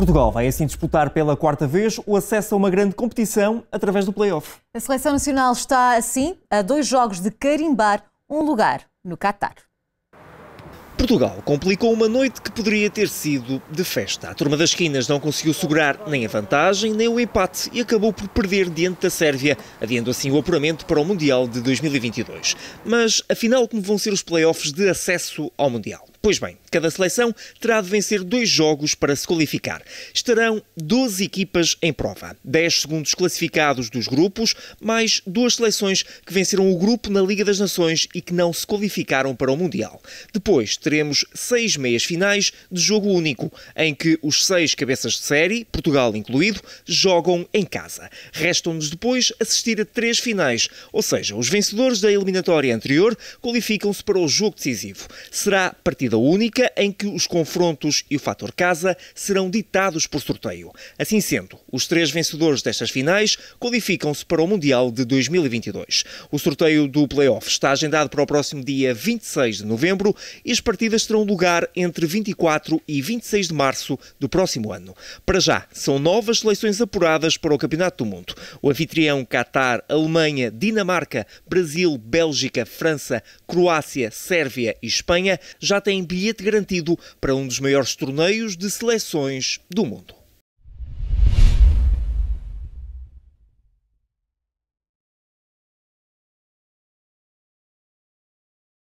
Portugal vai assim disputar pela quarta vez o acesso a uma grande competição através do play-off. A seleção nacional está assim a dois jogos de carimbar um lugar no Qatar. Portugal complicou uma noite que poderia ter sido de festa. A turma das esquinas não conseguiu segurar nem a vantagem, nem o empate e acabou por perder diante da Sérvia, adiando assim o apuramento para o Mundial de 2022. Mas afinal, como vão ser os playoffs de acesso ao Mundial? Pois bem, cada seleção terá de vencer dois jogos para se qualificar. Estarão 12 equipas em prova, 10 segundos classificados dos grupos, mais duas seleções que venceram o grupo na Liga das Nações e que não se qualificaram para o Mundial. Depois teremos seis meias finais de jogo único, em que os seis cabeças de série, Portugal incluído, jogam em casa. Restam-nos depois assistir a três finais, ou seja, os vencedores da eliminatória anterior qualificam-se para o jogo decisivo. Será partido partida única em que os confrontos e o fator casa serão ditados por sorteio. Assim sendo, os três vencedores destas finais qualificam-se para o Mundial de 2022. O sorteio do play-off está agendado para o próximo dia 26 de novembro e as partidas terão lugar entre 24 e 26 de março do próximo ano. Para já, são novas seleções apuradas para o Campeonato do Mundo. O anfitrião Qatar, Alemanha, Dinamarca, Brasil, Bélgica, França, Croácia, Sérvia e Espanha já têm tem bilhete garantido para um dos maiores torneios de seleções do mundo.